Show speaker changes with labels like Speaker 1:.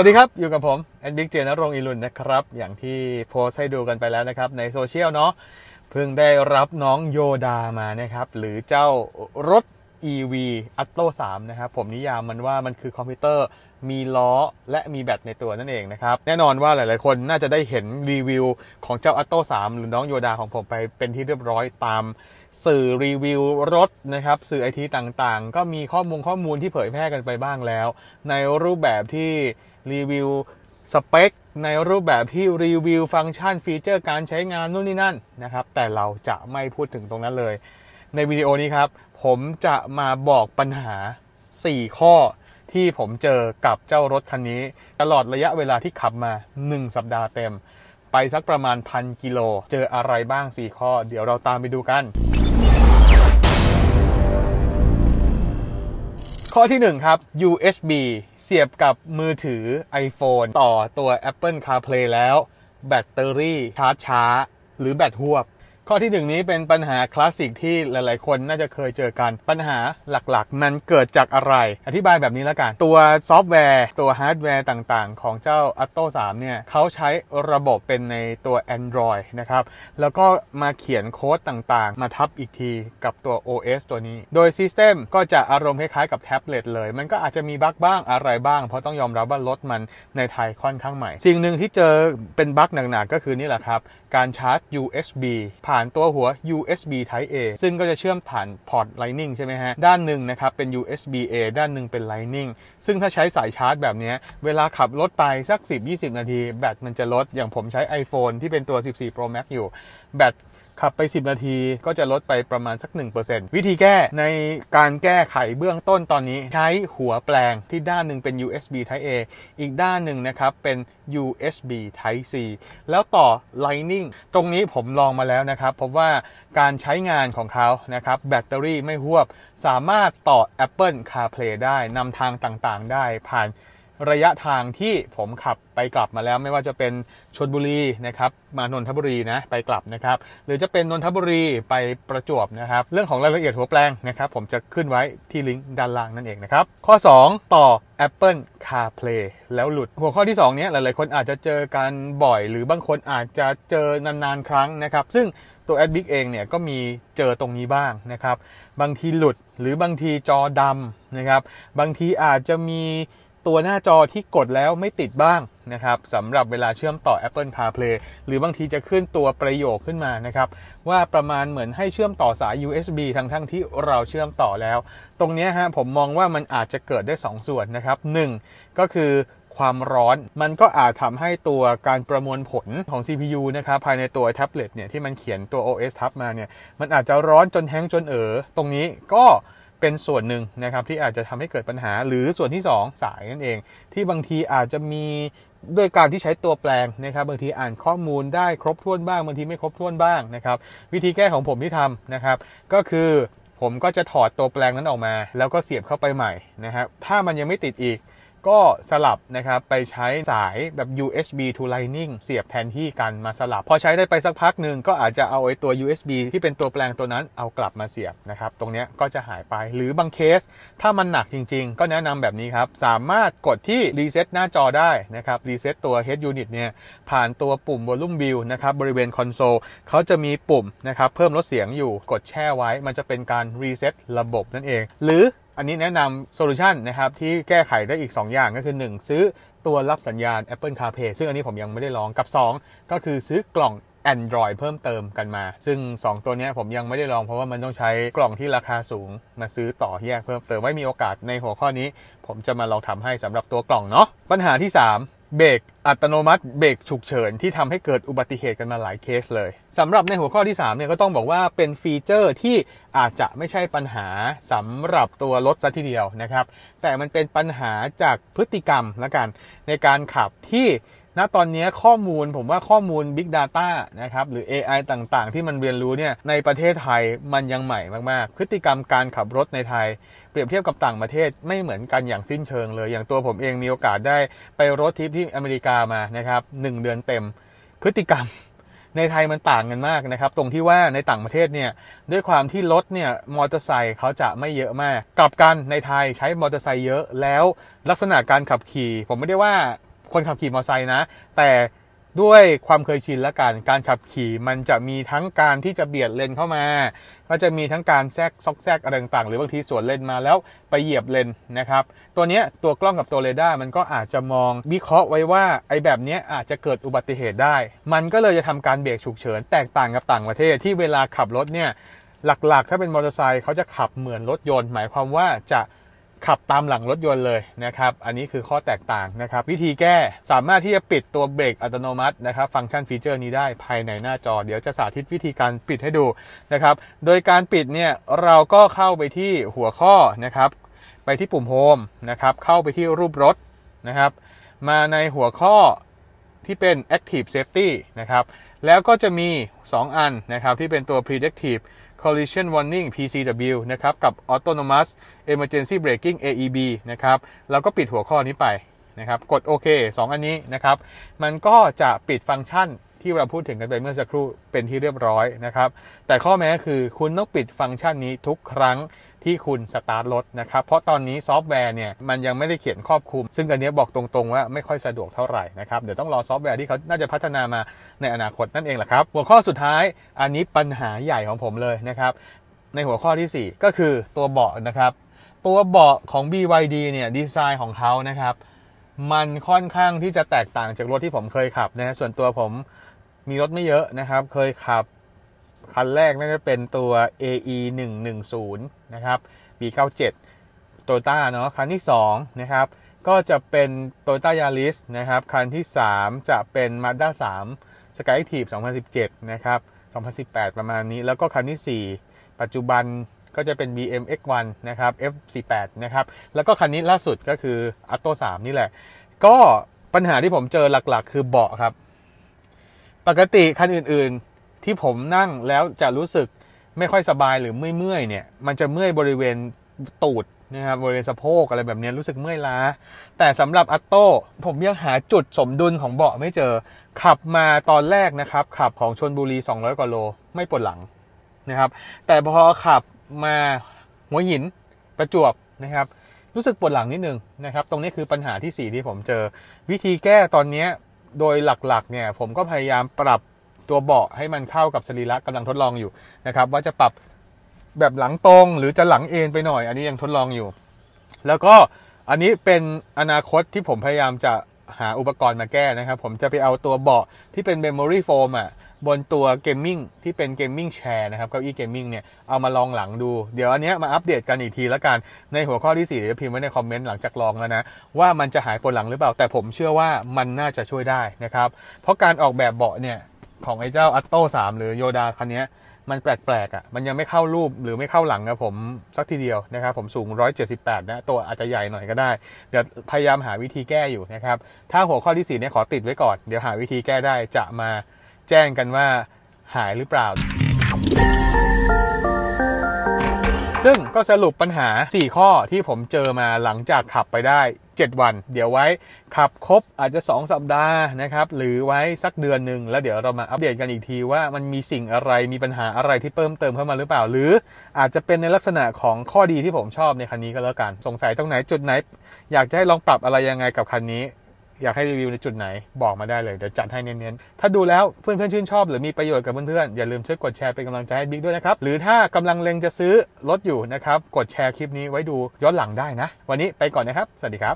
Speaker 1: วัสดีครับ อยู่กับผม แอนบิ๊กเจนรงอิรุนนะครับ อย่างที่โพสให้ดูกันไปแล้วนะครับ ในโซเชียลเนาะเพิ่งได้รับน้องโยดามานะครับ หรือเจ้ารถ EV อัตโต3นะครับ ผมนิยามมันว่ามันคือคอมพิวเตอร์มีล้อและมีแบตในตัวนั่นเองนะครับ แน่นอนว่าหลายๆ คนน่าจะได้เห็นรีวิวของเจ้าอัตโต3หรือน้องโยดาของผมไปเป็นที่เรียบร้อยตามสื่อรีวิวรถนะครับสื่อไอทีต่างๆ ก็มีข้อมูลข้อมูลที่เผยแพร่กันไปบ้างแล้ว ในรูปแบบที่รีวิว สเปค ในรูปแบบที่รีวิว ฟังก์ชันฟีเจอร์ การใช้งานนู่นนี่นั่นนะครับ แต่เราจะไม่พูดถึงตรงนั้นเลย ในวิดีโอนี้ครับ ผมจะมาบอกปัญหา 4 ข้อ ที่ผมเจอกับเจ้ารถคันนี้ ตลอดระยะเวลาที่ขับมา 1 สัปดาห์เต็ม ไปสักประมาณพันกิโลเจออะไรบ้าง 4 ข้อ เดี๋ยวเราตามไปดูกันข้อที่1ครับ USB เสียบกับมือถือ iPhone ต่อตัว Apple CarPlay แล้ว แบตเตอรี่ชาร์จช้า หรือแบตหวบข้อที่หนึ่งนี้เป็นปัญหาคลาสสิกที่หลายๆ คนน่าจะเคยเจอกันปัญหาหลักๆ มันเกิดจากอะไรอธิบายแบบนี้แล้วกัน ตัวซอฟต์แวร์ ตัวฮาร์ดแวร์ต่างๆ ของเจ้า a t o 3เนี่ยเขาใช้ระบบเป็นในตัว Android นะครับ แล้วก็มาเขียนโค้ดต่างๆ มาทับอีกทีกับตัว OS ตัวนี้ โดยซิสเต็มก็จะอารมณ์คล้ายๆกับแท็บเล็ตเลย มันก็อาจจะมีบั๊กบ้างอะไรบ้างเพราะต้องยอมรับว่ารถมันในไทยค่อนข้างใหม่สิ่งหนึ่งที่เจอเป็นบั๊กหนักๆก็คือนี่แหละครับการชาร์จ USB ผ่านตัวหัว USB Type A ซึ่งก็จะเชื่อมผ่านพอร์ต Lightning ใช่ไหมฮะ ด้านหนึ่งนะครับเป็น USB A ด้านหนึ่งเป็น Lightning ซึ่งถ้าใช้สายชาร์จแบบนี้ เวลาขับรถไปสัก 10-20 นาที แบตมันจะลดอย่างผมใช้ iPhone ที่เป็นตัว 14 Pro Max อยู่แบตขับไป 10 นาทีก็จะลดไปประมาณสัก 1%วิธีแก้ในการแก้ไขเบื้องต้นตอนนี้ใช้หัวแปลงที่ด้านหนึ่งเป็น USB Type A อีกด้านหนึ่งนะครับเป็น USB Type C แล้วต่อ Lightning ตรงนี้ผมลองมาแล้วนะครับพบว่าการใช้งานของเขานะครับแบตเตอรี่ไม่หวบสามารถต่อ Apple CarPlay ได้ นำทางต่างๆ ได้ผ่านระยะทางที่ผมขับไปกลับมาแล้วไม่ว่าจะเป็นชนบุรีนะครับมานนทบุรีนะไปกลับนะครับ หรือจะเป็นนนทบุรีไปประจวบนะครับ เรื่องของรายละเอียดหัวแปลงนะครับ ผมจะขึ้นไว้ที่ลิงก์ด้านล่างนั่นเองนะครับข้อ 2 ต่อ Apple CarPlay แล้วหลุด หัวข้อที่ 2 เนี้ย หลายๆคนอาจจะเจอกันบ่อย หรือบางคนอาจจะเจอนานๆครั้งนะครับ ซึ่งตัวแอดบิ๊กเองเนี่ยก็มีเจอตรงนี้บ้างนะครับ บางทีหลุดหรือบางทีจอดำนะครับ บางทีอาจจะมีตัวหน้าจอที่กดแล้วไม่ติดบ้างนะครับสำหรับเวลาเชื่อมต่อ Apple CarPlay หรือบางทีจะขึ้นตัวประโยคขึ้นมานะครับ ว่าประมาณเหมือนให้เชื่อมต่อสาย USB ทั้งทั้งที่เราเชื่อมต่อแล้ว ตรงนี้ฮะผมมองว่ามันอาจจะเกิดได้2 ส่วนนะครับ1ก็คือความร้อนมันก็อาจทำให้ตัวการประมวลผลของ CPU นะครับภายในตัวแท็บเล็ตเนี่ยที่มันเขียนตัว OS ทับมาเนี่ยมันอาจจะร้อนจนแห้งจนเอ๋อตรงนี้ก็เป็นส่วนหนึ่งนะครับที่อาจจะทำให้เกิดปัญหาหรือส่วนที่ 2 สายนั่นเองที่บางทีอาจจะมีด้วยการที่ใช้ตัวแปลงนะครับ บางทีอ่านข้อมูลได้ครบถ้วนบ้าง บางทีไม่ครบถ้วนบ้างนะครับ วิธีแก้ของผมที่ทำนะครับ ก็คือผมก็จะถอดตัวแปลงนั้นออกมา แล้วก็เสียบเข้าไปใหม่นะครับถ้ามันยังไม่ติดอีกก็สลับนะครับไปใช้สายแบบ USB to Lightning เสียบแทนที่กันมาสลับ พอใช้ได้ไปสักพักหนึ่งก็อาจจะเอาไอ้ตัว USB ที่เป็นตัวแปลงตัวนั้นเอากลับมาเสียบนะครับตรงนี้ก็จะหายไปหรือบางเคสถ้ามันหนักจริงๆ ก็แนะนำแบบนี้ครับ สามารถกดที่รีเซ็ตหน้าจอได้นะครับรีเซ็ตตัว head unit เนี่ยผ่านตัวปุ่ม volume view นะครับบริเวณคอนโซลเขาจะมีปุ่มนะครับเพิ่มลดเสียงอยู่กดแช่ไว้ มันจะเป็นการรีเซ็ตระบบนั่นเอง หรืออันนี้แนะนำโซลูชันนะครับ ที่แก้ไขได้อีก 2 อย่างก็คือ1 ซื้อตัวรับสัญญาณ Apple CarPlay ซึ่งอันนี้ผมยังไม่ได้ลองกับ 2 ก็คือซื้อกล่อง Android เพิ่มเติมกันมา ซึ่ง 2 ตัวนี้ผมยังไม่ได้ลอง เพราะว่ามันต้องใช้กล่องที่ราคาสูงมาซื้อต่อแยกเพิ่มเติมไว้มีโอกาสในหัวข้อนี้ ผมจะมาลองทำให้สำหรับตัวกล่องเนาะปัญหาที่ 3เบรกอัตโนมัติเบรกฉุกเฉินที่ทำให้เกิดอุบัติเหตุกันมาหลายเคสเลย สำหรับในหัวข้อที่3เนี่ยก็ต้องบอกว่าเป็นฟีเจอร์ที่อาจจะไม่ใช่ปัญหาสำหรับตัวรถซะทีเดียวนะครับ แต่มันเป็นปัญหาจากพฤติกรรมละกันในการขับที่ณตอนนี้ข้อมูลผมว่าข้อมูล Big Data นะครับหรือ AI ต่างๆ ที่มันเรียนรู้เนี่ยในประเทศไทยมันยังใหม่มากๆ พฤติกรรมการขับรถในไทยเปรียบเทียบกับต่างประเทศ ไม่เหมือนกันอย่างสิ้นเชิงเลย อย่างตัวผมเองมีโอกาสได้ไปรถทิปที่อเมริกามานะครับหเดือนเต็มพฤติกรรมในไทยมันต่างกันมากนะครับตรงที่ว่าในต่างประเทศเนี่ยด้วยความที่รถเนี่ยมอเตอร์ไซค์เขาจะไม่เยอะมาก กลับกันในไทยใช้มอเตอร์ไซค์เยอะแล้วลักษณะการขับขี่ผมไม่ได้ว่าคนขับขี่มอเตอร์ไซค์นะ แต่ด้วยความเคยชินและการการขับขี่มันจะมีทั้งการที่จะเบียดเลนเข้ามา ก็จะมีทั้งการแทรกซอกแทรกอะไรต่างๆ หรือบางทีสวนเลนมาแล้ว ไปเหยียบเลนนะครับ ตัวนี้ตัวกล้องกับตัวเรดาร์มันก็อาจจะมองวิเคราะห์ไว้ว่าไอ้แบบนี้อาจจะเกิดอุบัติเหตุได้ มันก็เลยจะทำการเบรกฉุกเฉินแตกต่างกับต่างประเทศที่เวลาขับรถเนี่ยหลักๆถ้าเป็นมอเตอร์ไซค์เขาจะขับเหมือนรถยนต์ หมายความว่าจะขับตามหลังรถยนต์เลยนะครับ อันนี้คือข้อแตกต่างนะครับ วิธีแก้สามารถที่จะปิดตัวเบรกอัตโนมัตินะครับ ฟังก์ชันฟีเจอร์นี้ได้ภายในหน้าจอเดี๋ยวจะสาธิตวิธีการปิดให้ดูนะครับ โดยการปิดเนี่ยเราก็เข้าไปที่หัวข้อนะครับ ไปที่ปุ่มโฮมนะครับ เข้าไปที่รูปรถนะครับ มาในหัวข้อที่เป็น active safety นะครับ แล้วก็จะมี 2 อันนะครับ ที่เป็นตัว predictive collision warning PCW นะครับ กับ autonomous emergency braking AEB นะครับแล้วก็ปิดหัวข้อนี้ไป นะครับ กดโอเค2อันนี้นะครับ มันก็จะปิดฟังก์ชันที่เราพูดถึงกันไปเมื่อสักครู่เป็นที่เรียบร้อยนะครับ แต่ข้อแม้คือคุณต้องปิดฟังก์ชันนี้ทุกครั้งที่คุณสตาร์ทรถนะครับ เพราะตอนนี้ซอฟต์แวร์เนี่ย มันยังไม่ได้เขียนครอบคลุม ซึ่งอันนี้บอกตรงๆว่าไม่ค่อยสะดวกเท่าไหร่นะครับ เดี๋ยวต้องรอซอฟต์แวร์ที่เขาน่าจะพัฒนามาในอนาคตนั่นเองแหละครับ หัวข้อสุดท้ายอันนี้ปัญหาใหญ่ของผมเลยนะครับ ในหัวข้อที่ 4 ก็คือตัวเบาะนะครับตัวเบาะของ BYD เนี่ยดีไซน์ของเขานะครับมันค่อนข้างที่จะแตกต่างจากรถที่ผมเคยขับนะส่วนตัวผมมีรถไม่เยอะนะครับ เคยขับคันแรกน่าจะเป็นตัว AE 110นะครับ B 97 t o y o t a เนาะ คันที่2นะครับ ก็จะเป็น t o y o t a Yaris นะครับ คันที่ 3 จะเป็น Mazda 3 s k y ยท t i v 2017 นะครับ 2018 ประมาณนี้ แล้วก็คันที่ 4 ปัจจุบันก็จะเป็น BMX1 นะครับ F48 นะครับ แล้วก็คันนี้ล่าสุดก็คือ a t t o 3 นี่แหละ ก็ปัญหาที่ผมเจอหลักๆ คือเบาะครับปกติคันอื่นๆที่ผมนั่งแล้วจะรู้สึกไม่ค่อยสบายหรือเมื่อยๆเนี่ยมันจะเมื่อยบริเวณตูดนะครับบริเวณสะโพกอะไรแบบนี้รู้สึกเมื่อยล้า แต่สำหรับอัตโต้ ผมยังหาจุดสมดุลของเบาะไม่เจอ ขับมาตอนแรกนะครับ ขับของชนบุรี 200กว่าโล ไม่ปวดหลังนะครับ แต่พอขับมาหัวหินประจวบนะครับ รู้สึกปวดหลังนิดนึงนะครับตรงนี้คือปัญหาที่4ที่ผมเจอวิธีแก้ตอนนี้โดยหลักๆเนี่ยผมก็พยายามปรับตัวเบาะให้มันเข้ากับสรีระกำลังทดลองอยู่นะครับ ว่าจะปรับแบบหลังตรงหรือจะหลังเอ็นไปหน่อยอันนี้ยังทดลองอยู่ แล้วก็อันนี้เป็นอนาคตที่ผมพยายามจะหาอุปกรณ์มาแก้นะครับ ผมจะไปเอาตัวเบาะที่เป็นเมมโมรี่โฟมอ่ะบนตัวเกมมิ่งที่เป็นเกมมิ่งแชร์นะครับเก้าอี้เกมมิ่งเนี่ยเอามาลองหลังดู เดี๋ยวอันนี้มาอัปเดตกันอีกทีละกัน ในหัวข้อที่ 4 เดี๋ยวพิมพ์ไว้ในคอมเมนต์หลังจากลองแล้วนะ ว่ามันจะหายปวดหลังหรือเปล่าแต่ผมเชื่อว่ามันน่าจะช่วยได้นะครับ เพราะการออกแบบเบาะเนี่ยของไอ้เจ้าอัตโต้สามหรือโยดาคันนี้มันแปลกๆอ่ะ มันยังไม่เข้ารูปหรือไม่เข้าหลังนะผมสักทีเดียวนะครับผมสูง178นะตัวอาจจะใหญ่หน่อยก็ได้เดี๋ยวพยายามหาวิธีแก้อยู่นะครับ ถ้าหัวข้อที่4เนี่ยขอติดไว้ก่อนเดี๋ยวหาวิธีแก้ได้จะมาแจ้งกันว่าหายหรือเปล่า ซึ่งก็สรุปปัญหา 4 ข้อที่ผมเจอมาหลังจากขับไปได้ 7 วัน เดี๋ยวไว้ขับครบอาจจะ 2 สัปดาห์นะครับ หรือไว้สักเดือนหนึ่งแล้วเดี๋ยวเรามาอัปเดตกันอีกทีว่ามันมีสิ่งอะไร มีปัญหาอะไรที่เพิ่มเติมเข้ามาหรือเปล่า หรือ อาจจะเป็นในลักษณะของข้อดีที่ผมชอบในคันนี้ก็แล้วกัน สงสัยตรงไหน จุดไหน อยากจะให้ลองปรับอะไรยังไงกับคันนี้อยากให้รีวิวในจุดไหนบอกมาได้เลยเดี๋ยวจัดให้เน้นๆ ถ้าดูแล้วเพื่อนๆชื่นชอบ หรือมีประโยชน์กับเพื่อนๆ อย่าลืมช่วยกดแชร์เป็นกำลังใจให้บิ๊กด้วยนะครับ หรือถ้ากำลังเล็งจะซื้อรถอยู่นะครับ กดแชร์คลิปนี้ไว้ดูย้อนหลังได้นะ วันนี้ไปก่อนนะครับ สวัสดีครับ